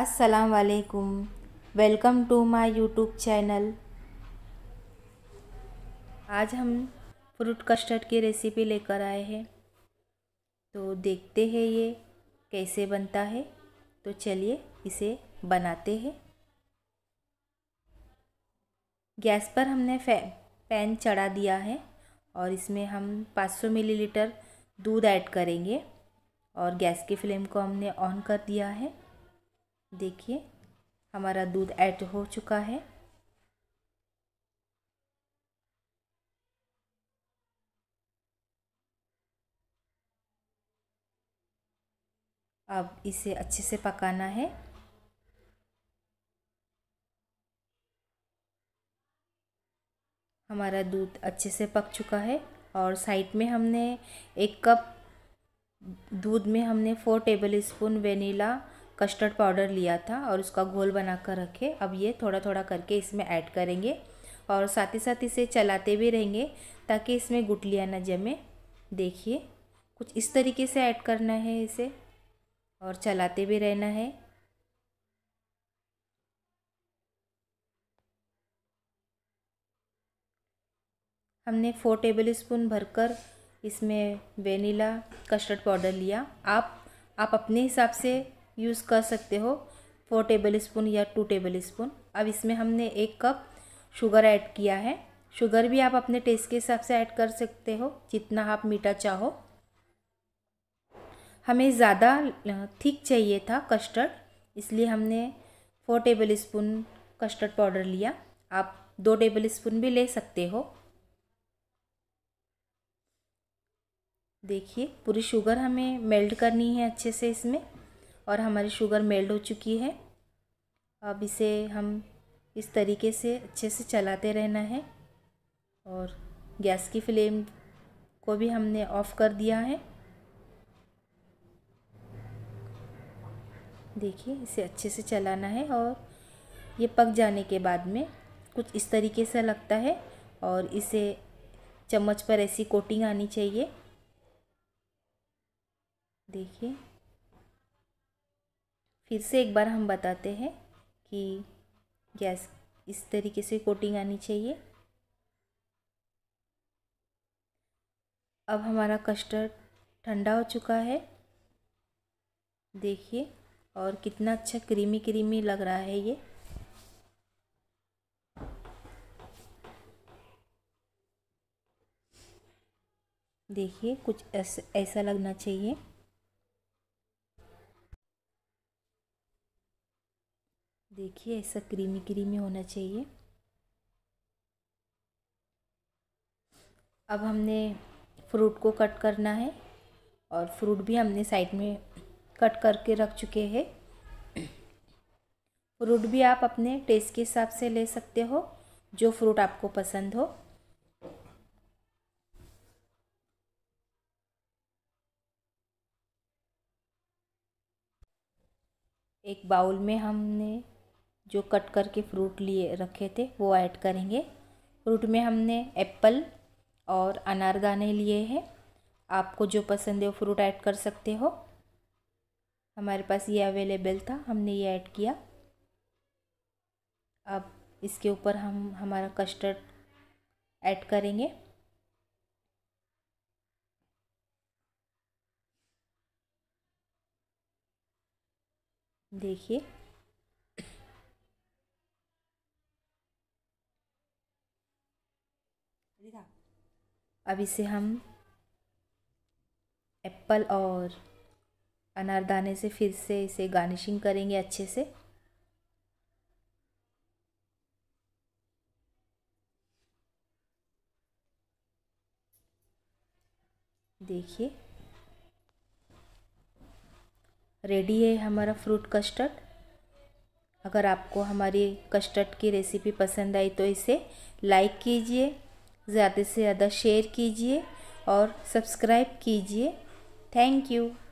अस्सलाम वालेकुम welcome to my YouTube channel आज हम फ्रूट कस्टर्ड की रेसिपी लेकर आए हैं तो देखते हैं ये कैसे बनता है तो चलिए इसे बनाते हैं गैस पर हमने पैन चढ़ा दिया है और इसमें हम 500 मिलीलीटर दूध ऐड करेंगे और गैस की फ्लेम को हमने ऑन कर दिया है देखिए हमारा दूध ऐड हो चुका है अब इसे अच्छे से पकाना है हमारा दूध अच्छे से पक चुका है और साइड में हमने एक कप दूध में हमने four tablespoon vanilla custard powder लिया था और उसका घोल बना कर रखे अब ये थोड़ा थोड़ा करके इसमें ऐड करेंगे और साथ ही साथ इसे चलाते भी रहेंगे ताकि इसमें गुटलियाँ ना जमे देखिए कुछ इस तरीके से ऐड करना है इसे और चलाते भी रहना है हमने फोर टेबल स्पून भरकर इसमें वेनिला कस्टर्ड पाउडर लिया आप आप अपने हिसाब से यूज़ कर सकते हो फोर टेबल स्पून या टू टेबल स्पून अब इसमें हमने एक कप शुगर ऐड किया है शुगर भी आप अपने टेस्ट के हिसाब से ऐड कर सकते हो जितना आप मीठा चाहो हमें ज़्यादा थिक चाहिए था कस्टर्ड इसलिए हमने four tablespoon custard powder लिया आप दो टेबल स्पून भी ले सकते हो देखिए पूरी शुगर हमें मेल्ट करनी है अच्छे से इसमें और हमारी शुगर मेल्ट हो चुकी है अब इसे हम इस तरीके से अच्छे से चलाते रहना है और गैस की फ्लेम को भी हमने ऑफ़ कर दिया है देखिए इसे अच्छे से चलाना है और ये पक जाने के बाद में कुछ इस तरीके से लगता है और इसे चम्मच पर ऐसी कोटिंग आनी चाहिए देखिए फिर से एक बार हम बताते हैं कि गैस इस तरीके से कोटिंग आनी चाहिए अब हमारा कस्टर्ड ठंडा हो चुका है देखिए और कितना अच्छा क्रीमी क्रीमी लग रहा है ये देखिए कुछ ऐसा लगना चाहिए देखिए ऐसा क्रीमी क्रीमी होना चाहिए अब हमने फ्रूट को कट करना है और फ्रूट भी हमने साइड में कट करके रख चुके हैं फ्रूट भी आप अपने टेस्ट के हिसाब से ले सकते हो जो फ्रूट आपको पसंद हो एक बाउल में हमने जो कट करके फ्रूट लिए रखे थे वो ऐड करेंगे फ्रूट में हमने एप्पल और अनारदाने लिए हैं आपको जो पसंद है वो फ्रूट ऐड कर सकते हो हमारे पास ये अवेलेबल था हमने ये ऐड किया अब इसके ऊपर हम हमारा कस्टर्ड ऐड करेंगे देखिए अब इसे हम एप्पल और अनारदाने से फिर से इसे गार्निशिंग करेंगे अच्छे से देखिए रेडी है हमारा फ्रूट कस्टर्ड अगर आपको हमारी कस्टर्ड की रेसिपी पसंद आई तो इसे लाइक कीजिए ज़्यादा से ज़्यादा शेयर कीजिए और सब्सक्राइब कीजिए थैंक यू